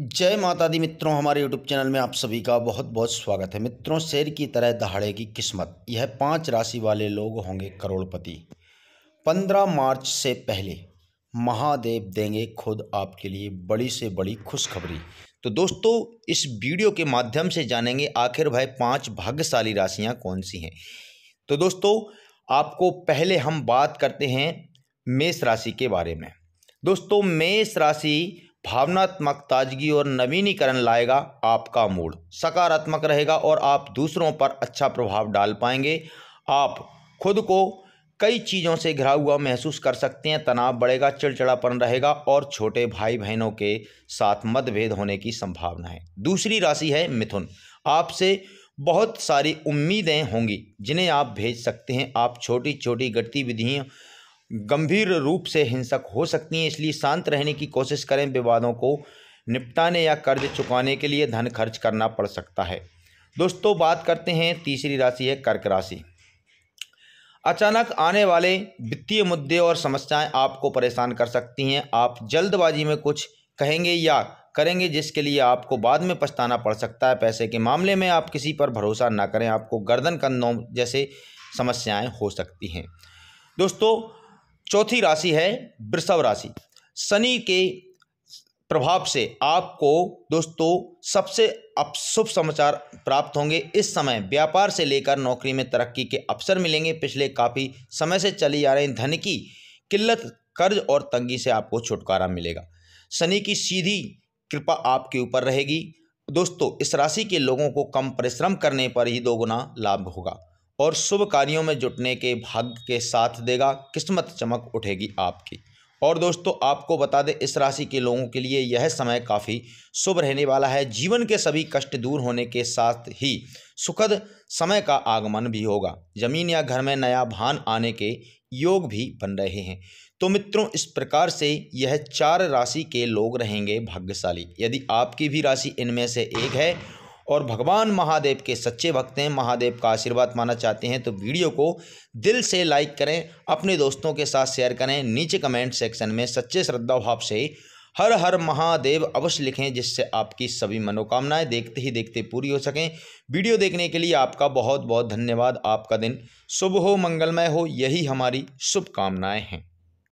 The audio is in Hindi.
जय माता दी मित्रों हमारे यूट्यूब चैनल में आप सभी का बहुत बहुत स्वागत है मित्रों शेर की तरह दहाड़े की किस्मत यह पांच राशि वाले लोग होंगे करोड़पति पंद्रह मार्च से पहले महादेव देंगे खुद आपके लिए बड़ी से बड़ी खुशखबरी तो दोस्तों इस वीडियो के माध्यम से जानेंगे आखिर भाई पांच भाग्यशाली राशियाँ कौन सी हैं तो दोस्तों आपको पहले हम बात करते हैं मेष राशि के बारे में दोस्तों मेष राशि भावनात्मक ताजगी और नवीनीकरण लाएगा आपका मूड सकारात्मक रहेगा और आप दूसरों पर अच्छा प्रभाव डाल पाएंगे आप खुद को कई चीज़ों से घिरा हुआ महसूस कर सकते हैं तनाव बढ़ेगा चिड़चिड़ापन रहेगा और छोटे भाई बहनों के साथ मतभेद होने की संभावना है दूसरी राशि है मिथुन आपसे बहुत सारी उम्मीदें होंगी जिन्हें आप भेज सकते हैं आप छोटी छोटी गतिविधियों गंभीर रूप से हिंसक हो सकती हैं इसलिए शांत रहने की कोशिश करें विवादों को निपटाने या कर्ज चुकाने के लिए धन खर्च करना पड़ सकता है दोस्तों बात करते हैं तीसरी राशि है कर्क राशि अचानक आने वाले वित्तीय मुद्दे और समस्याएं आपको परेशान कर सकती हैं आप जल्दबाजी में कुछ कहेंगे या करेंगे जिसके लिए आपको बाद में पछताना पड़ सकता है पैसे के मामले में आप किसी पर भरोसा ना करें आपको गर्दन कंधों जैसे समस्याएं हो सकती हैं दोस्तों चौथी राशि है वृषभ राशि शनि के प्रभाव से आपको दोस्तों सबसे शुभ समाचार प्राप्त होंगे इस समय व्यापार से लेकर नौकरी में तरक्की के अवसर मिलेंगे पिछले काफ़ी समय से चली आ रही धन की किल्लत कर्ज और तंगी से आपको छुटकारा मिलेगा शनि की सीधी कृपा आपके ऊपर रहेगी दोस्तों इस राशि के लोगों को कम परिश्रम करने पर ही दोगुना लाभ होगा और शुभ कार्यों में जुटने के भाग्य के साथ देगा किस्मत चमक उठेगी आपकी और दोस्तों आपको बता दें इस राशि के लोगों के लिए यह समय काफ़ी शुभ रहने वाला है जीवन के सभी कष्ट दूर होने के साथ ही सुखद समय का आगमन भी होगा जमीन या घर में नया भान आने के योग भी बन रहे हैं तो मित्रों इस प्रकार से यह चार राशि के लोग रहेंगे भाग्यशाली यदि आपकी भी राशि इनमें से एक है और भगवान महादेव के सच्चे भक्त हैं महादेव का आशीर्वाद माना चाहते हैं तो वीडियो को दिल से लाइक करें अपने दोस्तों के साथ शेयर करें नीचे कमेंट सेक्शन में सच्चे श्रद्धा भाव से हर हर महादेव अवश्य लिखें जिससे आपकी सभी मनोकामनाएं देखते ही देखते पूरी हो सकें वीडियो देखने के लिए आपका बहुत बहुत धन्यवाद आपका दिन शुभ हो मंगलमय हो यही हमारी शुभकामनाएँ हैं